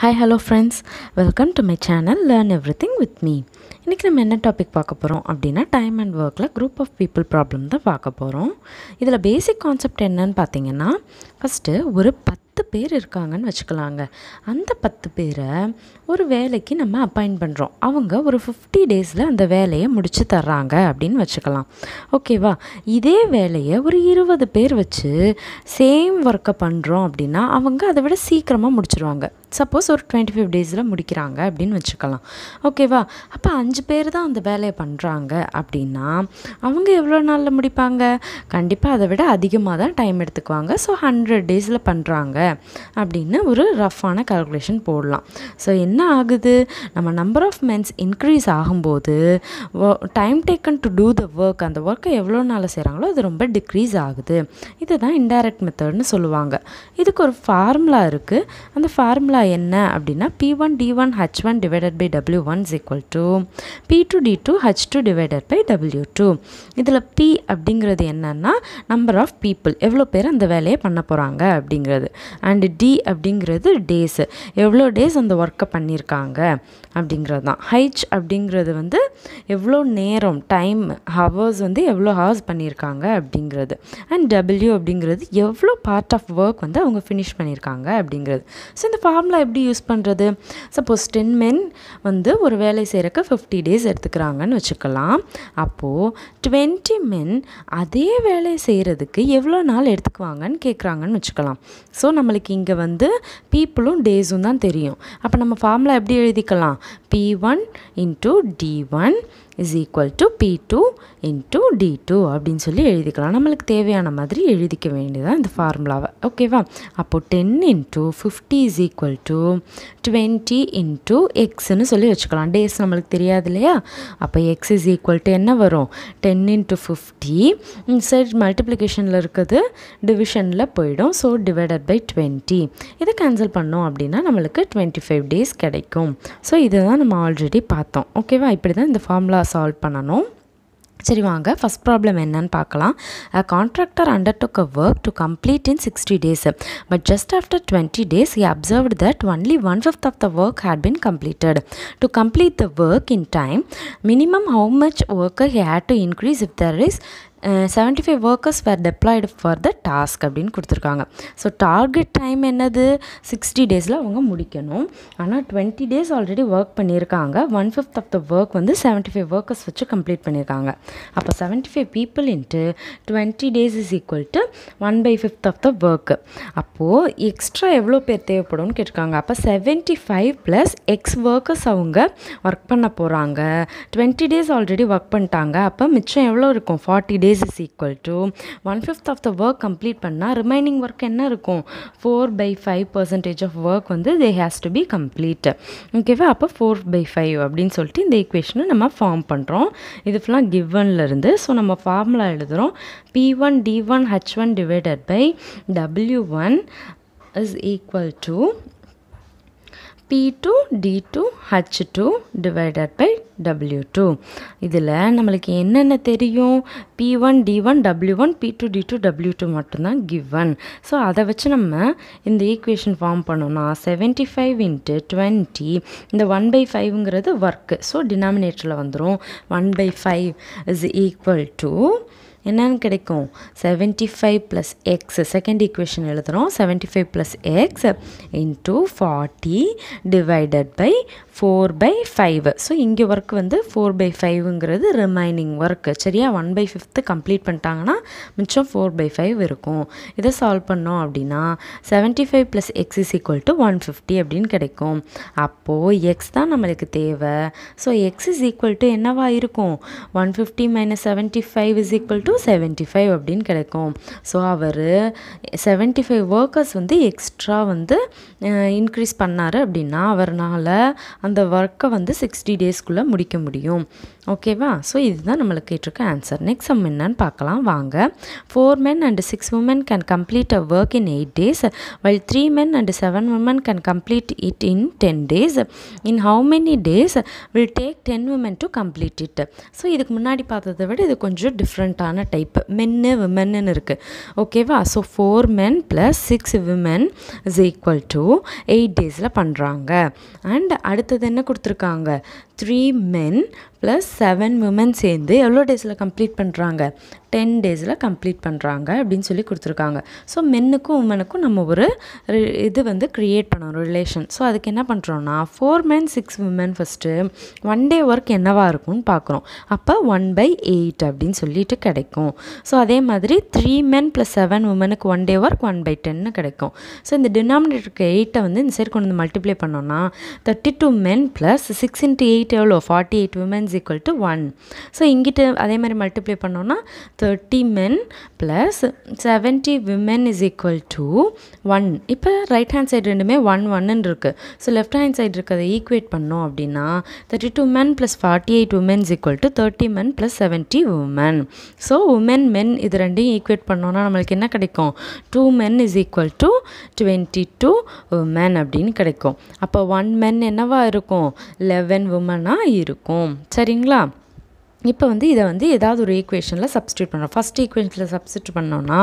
hi hello friends welcome to my channel learn everything with me இன்றைக்கி நம்ம என்ன topic பார்க்க போகிறோம் அப்படின்னா டைம் அண்ட் ஒர்க்கில் குரூப் ஆஃப் பீப்புள் ப்ராப்ளம் தான் பார்க்க போகிறோம் இதில் பேசிக் கான்செப்ட் என்னன்னு பார்த்தீங்கன்னா ஃபஸ்ட்டு ஒரு பத்து பத்து பேர் இருக்காங்கன்னு வச்சுக்கலாங்க அந்த பத்து பேரை ஒரு வேலைக்கு நம்ம அப்பாயின்ட் பண்ணுறோம் அவங்க ஒரு ஃபிஃப்டி டேஸில் அந்த வேலையை முடித்து தர்றாங்க அப்படின்னு வச்சுக்கலாம் ஓகேவா இதே வேலையை ஒரு இருபது பேர் வச்சு சேம் ஒர்க்கை பண்ணுறோம் அப்படின்னா அவங்க அதை விட சீக்கிரமாக முடிச்சுருவாங்க சப்போஸ் ஒரு டுவெண்ட்டி ஃபைவ் டேஸில் முடிக்கிறாங்க அப்படின்னு வச்சுக்கலாம் ஓகேவா அப்போ அஞ்சு பேர் தான் அந்த வேலையை பண்ணுறாங்க அப்படின்னா அவங்க எவ்வளோ நாளில் முடிப்பாங்க கண்டிப்பாக அதை விட அதிகமாக தான் டைம் எடுத்துக்குவாங்க ஸோ ஹண்ட்ரட் டேஸில் பண்ணுறாங்க அப்படின்னு ஒரு ரஃப்பான கால்குலேஷன் போடலாம் ஸோ என்ன ஆகுது நம்ம நம்பர் ஆஃப் மென்ஸ் இன்க்ரீஸ் ஆகும்போது time taken to do the work அந்த ஒர்க்கை எவ்வளோ நாளில் செய்கிறாங்களோ அது ரொம்ப டிக்ரீஸ் ஆகுது இதை தான் இன்டைரக்ட் மெத்தட்னு சொல்லுவாங்க இதுக்கு ஒரு ஃபார்முலா இருக்குது அந்த ஃபார்முலா என்ன அப்படின்னா P one D one H one divided by W one is equal to P two D two H two divided by W two இதில் பி அப்படிங்கிறது என்னென்னா நம்பர் ஆஃப் பீப்புள் எவ்வளோ பேர் அந்த வேலையை பண்ண போகிறாங்க அப்படிங்கிறது அண்டு டி அப்படிங்கிறது டேஸு எவ்வளோ டேஸ் அந்த ஒர்க்கை பண்ணியிருக்காங்க அப்படிங்கிறது தான் ஹைச் அப்படிங்கிறது வந்து எவ்வளோ நேரம் டைம் ஹவர்ஸ் வந்து எவ்வளோ ஹவர்ஸ் பண்ணியிருக்காங்க அப்படிங்கிறது அண்ட் டபிள்யூ அப்படிங்கிறது எவ்வளோ பார்ட் ஆஃப் ஒர்க் வந்து அவங்க ஃபினிஷ் பண்ணியிருக்காங்க அப்படிங்கிறது ஸோ இந்த ஃபார்முலா எப்படி யூஸ் பண்ணுறது சப்போஸ் டென் மென் வந்து ஒரு வேலை செய்கிறக்கு ஃபிஃப்டி டேஸ் எடுத்துக்கிறாங்கன்னு வச்சுக்கலாம் அப்போது டுவெண்ட்டி மென் அதே வேலை செய்கிறதுக்கு எவ்வளோ நாள் எடுத்துக்குவாங்கன்னு கேட்குறாங்கன்னு வச்சுக்கலாம் ஸோ நம்ம நம்மளுக்கு இங்கே வந்து பீப்புளும் டேஸும் தான் தெரியும் அப்போ நம்ம ஃபார்முலா எப்படி எழுதிக்கலாம் P one into D one is equal to P two into D two அப்படின்னு சொல்லி எழுதிக்கலாம் நம்மளுக்கு தேவையான மாதிரி எழுதிக்க வேண்டியதான் இந்த ஃபார்முலாவை ஓகேவா அப்போது ten into fifty is equal to twenty into எக்ஸ்னு சொல்லி வச்சுக்கலாம் டேஸ் நம்மளுக்கு தெரியாது இல்லையா அப்போ எக்ஸ் இஸ் ஈக்குவல் டு என்ன வரும் டென் இன்ட்டு ஃபிஃப்டி சைட் மல்டிப்ளிகேஷனில் இருக்கிறது டிவிஷனில் போயிடும் ஸோ டிவைடட் பை டுவெண்ட்டி இதை கேன்சல் பண்ணோம் அப்படின்னா நம்மளுக்கு டுவெண்ட்டி ஃபைவ் டேஸ் கிடைக்கும் ஸோ இதை தான் நம்ம ஆல்ரெடி பார்த்தோம் ஓகேவா இப்படி தான் இந்த ஃபார்முலா தான் சால்வ் பண்ணணும் சரி வாங்க ஃபஸ்ட் ப்ராப்ளம் என்னன்னு பார்க்கலாம் a contractor took a work to complete in sixty days but just after twenty days he observed that only one fifth of the work had been completed to complete the work in time minimum how much worker he had to increase if there is seventy five workers were deployed for the task அப்படின்னு கொடுத்துருக்காங்க so target time என்னது sixty டேஸில் அவங்க முடிக்கணும் ஆனால் twenty days already work பண்ணியிருக்காங்க one fifth of the work வந்து seventy five workers வச்சு கம்ப்ளீட் பண்ணியிருக்காங்க அப்போ seventy five people into twenty days is equal to one by fifth of the work அப்போது எக்ஸ்ட்ரா எவ்வளோ பேர் தேவைப்படும்னு கேட்டிருக்காங்க அப்போ seventy five plus X workers அவங்க ஒர்க் பண்ண போகிறாங்க டுவெண்ட்டி டேஸ் ஆல்ரெடி ஒர்க் பண்ணிட்டாங்க அப்போ மிச்சம் எவ்வளோ இருக்கும் forty days is is equal to one fifth of the work complete பண்ணால் ரிமைனிங் ஒர்க் என்ன இருக்கும் four by five percentage of work வந்து they has to be complete ஓகேவா அப்போ ஃபோர் பை ஃபைவ் அப்படின்னு சொல்லிட்டு இந்த ஈக்குவேஷனை நம்ம ஃபார்ம் பண்ணுறோம் இது ஃபுல்லாக கிவ்வன்லேருந்து ஸோ நம்ம ஃபார்முலா எழுதுகிறோம் P one D one H one divided by W one is equal to P2 D2 H2 divided by W2 இதில் நம்மளுக்கு என்னென்ன தெரியும் P1 D1 W1 P2 D2 W2 மட்டும்தான் given ஸோ அதை வச்சு நம்ம இந்த equation ஃபார்ம் பண்ணோம்னா செவன்ட்டி ஃபைவ் இன்ட்டு டுவெண்ட்டி இந்த ஒன் பை ஃபைவ்ங்கிறது ஒர்க்கு ஸோ டினாமினேட்டரில் வந்துடும் one by five is equal to என்னென்னு கிடைக்கும் seventy five plus X second equation எழுதுகிறோம் seventy five plus X into forty divided by four by five so இங்கே work வந்து four by ஃபைவ்ங்கிறது remaining work சரியா one by fifth complete பண்ணிட்டாங்கன்னா மிச்சம் four by five இருக்கும் இதை சால்வ் பண்ணோம் அப்படின்னா seventy five plus X is equal to one fifty அப்படின்னு கிடைக்கும் அப்போது எக்ஸ் தான் நம்மளுக்கு தேவை so X is equal to என்னவாக இருக்கும் one fifty minus seventy five is equal to seventy five அப்படின்னு கிடைக்கும் ஸோ அவர் செவன்ட்டி ஃபைவ் ஒர்க்கர்ஸ் வந்து எக்ஸ்ட்ரா வந்து இன்க்ரீஸ் பண்ணார் அப்படின்னா அவர்னால் அந்த ஒர்க்கை வந்து சிக்ஸ்டி டேஸ்க்குள்ளே முடிக்க முடியும் ஓகேவா ஸோ இதுதான் நம்மளுக்கு கேட்டிருக்க ஆன்சர் நெக்ஸ்ட் நம்ம என்னன்னு பார்க்கலாம் வாங்க four men and six women can complete a work in eight days while three men and seven women can complete it in ten days in how many days will take ten women to complete it so இதுக்கு முன்னாடி பார்த்ததை விட இது கொஞ்சம் டிஃப்ரெண்ட்டான type மென்னு விமென்னு இருக்குது ஓகேவா so four men plus six women is equal to eight டேஸில் பண்ணுறாங்க அண்ட் அடுத்தது என்ன கொடுத்துருக்காங்க three men plus seven woman சேர்ந்து எவ்வளோ டேஸில் கம்ப்ளீட் பண்ணுறாங்க டென் டேஸில் கம்ப்ளீட் பண்ணுறாங்க அப்படின்னு சொல்லி கொடுத்துருக்காங்க ஸோ மென்னுக்கும் உமனுக்கும் நம்ம ஒரு இது வந்து க்ரியேட் பண்ணணும் ரிலேஷன் ஸோ அதுக்கு என்ன பண்ணுறோன்னா four men six woman first one day work என்னவாக இருக்கும்னு பார்க்குறோம் அப்போ ஒன் பை எயிட் அப்படின்னு சொல்லிட்டு கிடைக்கும் ஸோ அதே மாதிரி த்ரீ மென் ப்ளஸ் செவன் உமனுக்கு one day work one by டென்னு கிடைக்கும் ஸோ இந்த டினாமினேட்டருக்கு எயிட்டை வந்து இந்த சைடு கொண்டு வந்து மல்டிப்ளை பண்ணோன்னா thirty two men plus six into eight eight எவ்வளோ forty eight womens equal to one so இங்கிட்ட அதே மாதிரி மல்டிப்ளை பண்ணோன்னா thirty men plus seventy women is equal to one இப்போ ரைட் ஹேண்ட் சைடு ரெண்டுமே ஒன் ஒன்னுன்னு இருக்குது ஸோ லெஃப்ட் ஹேண்ட் சைடு இருக்கிறத ஈக்குவேட் பண்ணோம் அப்படின்னா thirty two men plus forty eight womens equal to thirty men plus seventy woman so woman men இது ரெண்டையும் equate பண்ணோன்னா நம்மளுக்கு என்ன கிடைக்கும் two men is equal to twenty two woman அப்படின்னு கிடைக்கும் அப்போ ஒன் மென் என்னவாக இருக்கும் லெவன் உமன் செவனாக இருக்கும் சரிங்களா இப்போ வந்து இதை வந்து ஏதாவது ஒரு ஈக்குவேஷனில் சப்ஸ்டியூட் பண்ணுறோம் ஃபஸ்ட் ஈக்குவேஷனில் சப்ஸ்டியூட் பண்ணோன்னா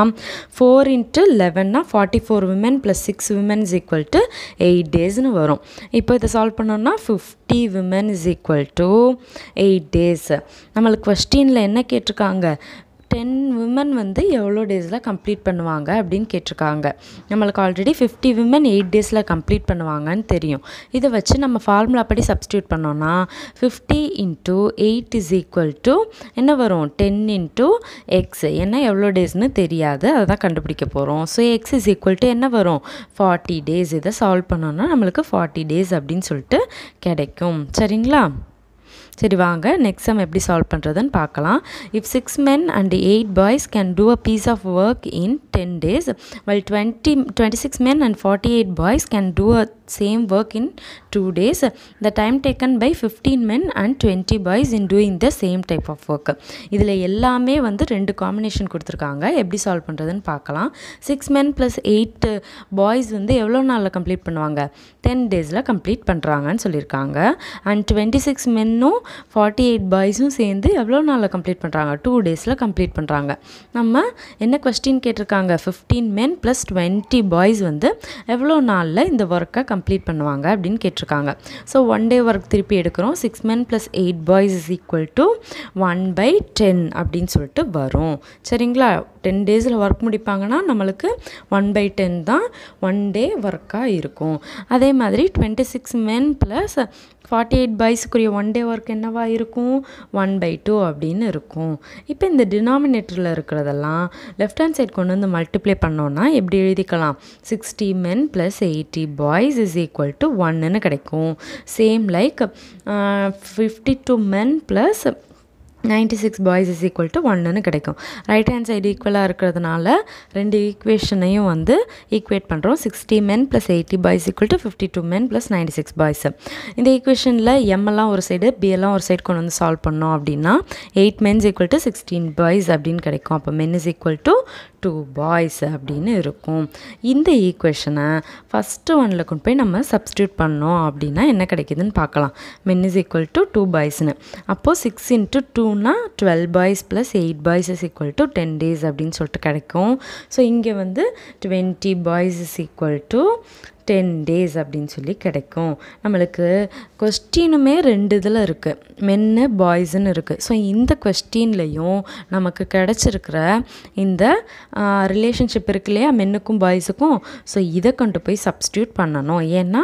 ஃபோர் இன்ட்டு லெவன்னா forty four women plus six womens equal to eight டேஸ்னு வரும் இப்போ இதை சால்வ் பண்ணோன்னா fifty women is equal to eight days நம்மளுக்கு கொஸ்டினில் என்ன கேட்டிருக்காங்க டென் விமன் வந்து எவ்வளோ டேஸில் கம்ப்ளீட் பண்ணுவாங்க அப்படின்னு கேட்டிருக்காங்க நம்மளுக்கு ஆல்ரெடி ஃபிஃப்டி விமன் எயிட் டேஸில் கம்ப்ளீட் பண்ணுவாங்கன்னு தெரியும் இதை வச்சு நம்ம ஃபார்முலா படி சப்ஸ்டியூட் பண்ணோன்னா fifty into eight is equal to என்ன வரும் டென் இன்ட்டு எக்ஸ் ஏன்னா எவ்வளோ டேஸ்னு தெரியாது அதை தான் கண்டுபிடிக்க போகிறோம் so X is equal to என்ன வரும் ஃபார்ட்டி டேஸ் இதை சால்வ் பண்ணோன்னா நம்மளுக்கு ஃபார்ட்டி டேஸ் அப்படின்னு சொல்லிட்டு கிடைக்கும் சரிங்களா சரி வாங்க நெக்ஸ்ட் சம் எப்படி சால்வ் பண்ணுறதுன்னு பார்க்கலாம் if six men and eight boys can do a piece of work in ten days well twenty twenty six men and forty eight boys can do a same work in two days the time taken by fifteen men and twenty boys in doing the same type of work இதில் எல்லாமே வந்து ரெண்டு combination கொடுத்துருக்காங்க எப்படி solve பண்ணுறதுன்னு பார்க்கலாம் six men plus eight boys வந்து எவ்வளோ நாளில் கம்ப்ளீட் பண்ணுவாங்க டென் டேஸில் கம்ப்ளீட் பண்ணுறாங்கன்னு சொல்லியிருக்காங்க அண்ட் டுவெண்ட்டி சிக்ஸ் மென்னும் ஃபார்ட்டி எயிட் பாய்ஸும் சேர்ந்து எவ்வளோ நாளில் கம்ப்ளீட் பண்ணுறாங்க டூ டேஸில் கம்ப்ளீட் பண்ணுறாங்க நம்ம என்ன கொஸ்டின் கேட்டிருக்காங்க fifteen men plus twenty boys வந்து எவ்வளோ நாளில் இந்த ஒர்க்கை கம்ப்ளீட் பண்ணுவாங்க அப்படின்னு கேட்டிருக்காங்க ஸோ ஒன் டே ஒர்க் திருப்பி எடுக்கிறோம் six men plus eight boys is equal to one by ten அப்படின்னு சொல்லிட்டு வரும் சரிங்களா டென் டேஸில் ஒர்க் முடிப்பாங்கன்னா நம்மளுக்கு ஒன் பை டென் தான் ஒன் டே ஒர்க்காக இருக்கும் அதே மாதிரி twenty six men plus forty eight பாய்ஸுக்குரிய ஒன் டே ஒர்க் என்னவாக இருக்கும் ஒன் பை டூ அப்படின்னு இருக்கும் இப்போ இந்த டினாமினேட்டரில் இருக்கிறதெல்லாம் லெஃப்ட் ஹேண்ட் சைட் கொண்டு வந்து மல்டிப்ளை பண்ணோன்னா எப்படி எழுதிக்கலாம் sixty men plus eighty boys is equal to ஒன்னுன்னு கிடைக்கும் same like fifty two men plus ninety six boys is equal to ஒன்றுன்னு கிடைக்கும் ரைட் ஹேண்ட் சைடு ஈக்குவலாக இருக்கிறதுனால ரெண்டு ஈக்குவேஷனையும் வந்து ஈக்குவேட் பண்ணுறோம் sixty men plus eighty boys equal to fifty two men plus ninety six boys இந்த ஈக்குவேஷனில் எம்எல்லாம் ஒரு சைடு பிஎல்லாம் ஒரு சைடு கொண்டு வந்து சால்வ் பண்ணோம் அப்படின்னா eight mens equal to sixteen boys அப்படின்னு கிடைக்கும் அப்போ men is equal to two boys அப்படின்னு இருக்கும் இந்த ஈக்குவேஷனை ஃபஸ்ட்டு ஒனில் கொண்டு போய் நம்ம சப்ஸ்டியூட் பண்ணோம் அப்படின்னா என்ன கிடைக்குதுன்னு பார்க்கலாம் men is equal to two பாய்ஸ்னு அப்போது சிக்ஸ் இன்ட்டு டூ டூன்னா twelve boys plus eight boys is equal to ten days அப்படின்னு சொல்லிட்டு கிடைக்கும் ஸோ இங்கே வந்து twenty boys is equal to ten days அப்படின்னு சொல்லி கிடைக்கும் நம்மளுக்கு கொஸ்டினுமே ரெண்டு இதில் இருக்குது மென்னு பாய்ஸுன்னு இருக்குது ஸோ இந்த கொஸ்டின்லேயும் நமக்கு கிடச்சிருக்கிற இந்த ரிலேஷன்ஷிப் இருக்கு இல்லையா மென்னுக்கும் பாய்ஸுக்கும் ஸோ இதை கொண்டு போய் சப்ஸ்டியூட் பண்ணணும் ஏன்னா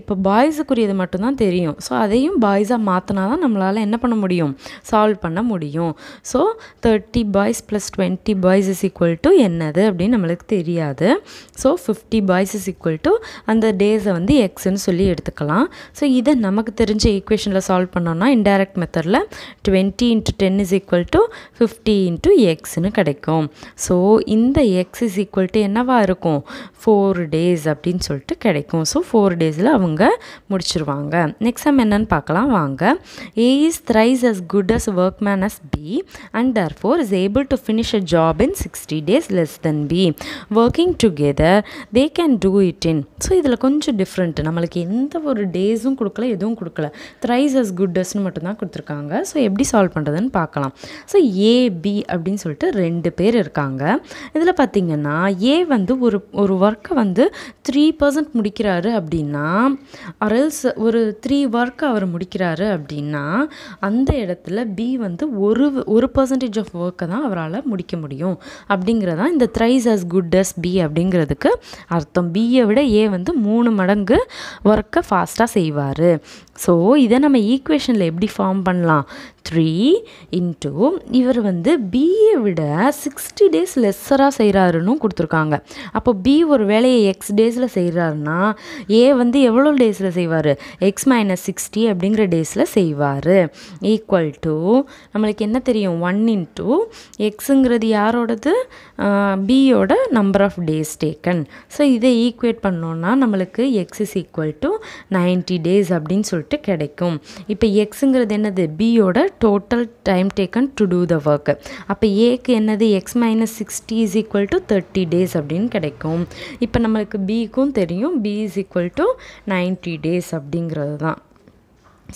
இப்போ பாய்ஸுக்குரியது மட்டும்தான் தெரியும் ஸோ அதையும் பாய்ஸாக மாற்றினா தான் நம்மளால் என்ன பண்ண முடியும் சால்வ் பண்ண முடியும் so thirty boys plus twenty boys is equal to என்னது அப்படின்னு நம்மளுக்கு தெரியாது so fifty boys is equal to அந்த டேஸை வந்து எக்ஸ்ன்னு சொல்லி எடுத்துக்கலாம் ஸோ இதை நமக்கு தெரிஞ்ச ஈக்குவேஷனில் சால்வ் பண்ணோன்னா இன்டைரக்ட் மெத்தடில் twenty into ten is equal to fifty into எக்ஸ்னு கிடைக்கும் ஸோ இந்த எக்ஸ் இஸ் ஈக்குவல் டு என்னவாக இருக்கும் ஃபோர் டேஸ் அப்படின்னு சொல்லிட்டு கிடைக்கும் ஸோ ஃபோர் டேஸில் அவங்க முடிச்சிருவாங்க நெக்ஸ்ட் டைம் என்னென்னு பார்க்கலாம் வாங்க A is thrice as good as workman as B and therefore is able to finish a job in sixty days less than B working together they can do it in so இதில் கொஞ்சம் different நம்மளுக்கு எந்த ஒரு டேஸும் கொடுக்கல எதுவும் கொடுக்கல thrice as good அஸ்னு மட்டும்தான் கொடுத்துருக்காங்க ஸோ எப்படி சால்வ் பண்ணுறதுன்னு பார்க்கலாம் ஸோ ஏ பி அப்படின்னு சொல்லிட்டு ரெண்டு பேர் இருக்காங்க இதில் பார்த்திங்கன்னா ஏ வந்து ஒரு ஒரு ஒர்க்கை வந்து த்ரீ பர்சன்ட் முடிக்கிறாரு அப்படின்னா அரல்ஸ் ஒரு த்ரீ ஒர்க் அவர் முடிக்கிறாரு அப்படின்னா அந்த இடத்துல பி வந்து ஒரு ஒரு பர்சன்டேஜ் ஆஃப் ஒர்க்கை தான் அவரால் முடிக்க முடியும் அப்படிங்கிறதான் இந்த thrice as good as B அப்படிங்கிறதுக்கு அர்த்தம் பியை விட ஏ வந்து மூணு மடங்கு ஒர்க்கை ஃபாஸ்ட்டாக செய்வார் ஸோ இதை நம்ம ஈக்குவேஷனில் எப்படி ஃபார்ம் பண்ணலாம் த்ரீ இன்ட்டு இவர் வந்து பிஏ விட சிக்ஸ்டி டேஸ் லெஸ்ஸராக செய்கிறாருன்னு கொடுத்துருக்காங்க அப்போ பி ஒரு வேலையை எக்ஸ் டேஸில் செய்கிறாருன்னா ஏ வந்து எவ்வளோ டேஸில் செய்வார் எக்ஸ் மைனஸ் சிக்ஸ்டி அப்படிங்கிற டேஸில் செய்வார் ஈக்குவல் டு நம்மளுக்கு என்ன தெரியும் ஒன் இன்ட்டு எக்ஸுங்கிறது யாரோடது பியோட number of days taken so இதை ஈக்குவேட் பண்ணோன்னா போட்டோம்னா நம்மளுக்கு x is equal to ninety days அப்படின்னு சொல்லிட்டு கிடைக்கும் இப்போ எக்ஸுங்கிறது என்னது பியோட total time taken to do the work அப்போ ஏக்கு என்னது x minus sixty is equal to thirty days அப்படின்னு கிடைக்கும் இப்போ நம்மளுக்கு பிக்கும் தெரியும் B is equal to ninety days அப்படிங்கிறது தான்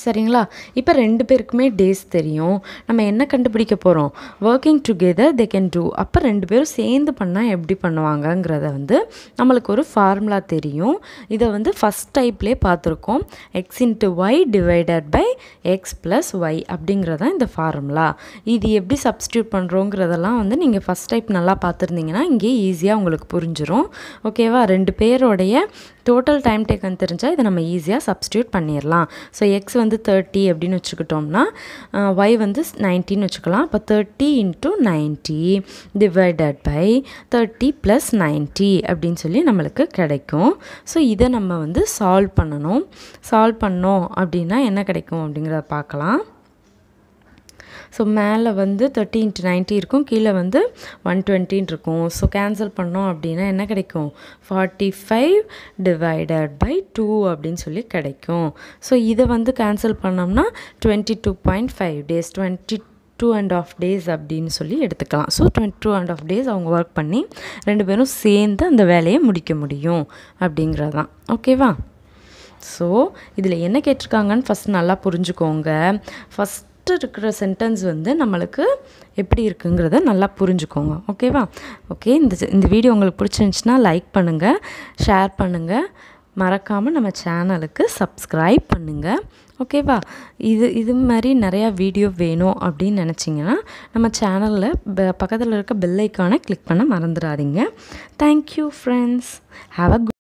சரிங்களா இப்போ ரெண்டு பேருக்குமே டேஸ் தெரியும் நம்ம என்ன கண்டுபிடிக்க போகிறோம் working together they can do அப்போ ரெண்டு பேரும் சேர்ந்து பண்ணால் எப்படி பண்ணுவாங்கங்கிறத வந்து நம்மளுக்கு ஒரு ஃபார்முலா தெரியும் இதை வந்து ஃபஸ்ட் டைப்லேயே பார்த்துருக்கோம் x into y divided by x plus y அப்படிங்கிறதான் இந்த ஃபார்முலா இது எப்படி சப்ஸ்டியூட் பண்ணுறோங்கிறதெல்லாம் வந்து நீங்கள் ஃபஸ்ட் டைப் நல்லா பார்த்துருந்தீங்கன்னா இங்கே ஈஸியாக உங்களுக்கு புரிஞ்சிடும் ஓகேவா ரெண்டு பேரோடைய டோட்டல் டைம் டேக்கன் தெரிஞ்சால் இதை நம்ம ஈஸியாக சப்ஸ்டியூட் பண்ணிடலாம் ஸோ எக்ஸ் வந்து வந்து தேர்ட்டி அப்படின்னு வச்சுக்கிட்டோம்னா ஒய் வந்து நைன்டின்னு வச்சுக்கலாம் அப்போ thirty into ninety divided by thirty plus ninety அப்படின்னு சொல்லி நம்மளுக்கு கிடைக்கும் ஸோ இதை நம்ம வந்து சால்வ் பண்ணணும் சால்வ் பண்ணோம் அப்படின்னா என்ன கிடைக்கும் அப்படிங்கிறத பார்க்கலாம் ஸோ மேலே வந்து தேர்ட்டி இன்ட்டு நைன்ட்டி இருக்கும் கீழே வந்து ஒன் டுவெண்ட்டின் இருக்கும் ஸோ கேன்சல் பண்ணோம் அப்படின்னா என்ன கிடைக்கும் forty five divided by two அப்படின்னு சொல்லி கிடைக்கும் ஸோ இதை வந்து கேன்சல் பண்ணோம்னா twenty two point five days twenty two and half days அப்படின்னு சொல்லி எடுத்துக்கலாம் so twenty two and half days அவங்க ஒர்க் பண்ணி ரெண்டு பேரும் சேர்ந்து அந்த வேலையை முடிக்க முடியும் அப்படிங்கிறதான் ஓகேவா ஸோ இதில் என்ன கேட்டிருக்காங்கன்னு ஃபஸ்ட் நல்லா புரிஞ்சுக்கோங்க ஃபஸ்ட் ஃபஸ்ட்டு இருக்கிற சென்டென்ஸ் வந்து நம்மளுக்கு எப்படி இருக்குங்கிறத நல்லா புரிஞ்சுக்கோங்க ஓகேவா ஓகே இந்த இந்த வீடியோ உங்களுக்கு பிடிச்சிருந்துச்சின்னா லைக் பண்ணுங்கள் ஷேர் பண்ணுங்கள் மறக்காமல் நம்ம சேனலுக்கு சப்ஸ்கிரைப் பண்ணுங்கள் ஓகேவா இது இது மாதிரி நிறையா வீடியோ வேணும் அப்படின்னு நினச்சிங்கன்னா நம்ம சேனலில் பக்கத்தில் இருக்க பெல் கிளிக் பண்ண மறந்துடாதீங்க thank you friends have a good